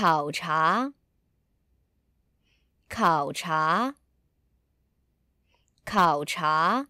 考察，考察，考察。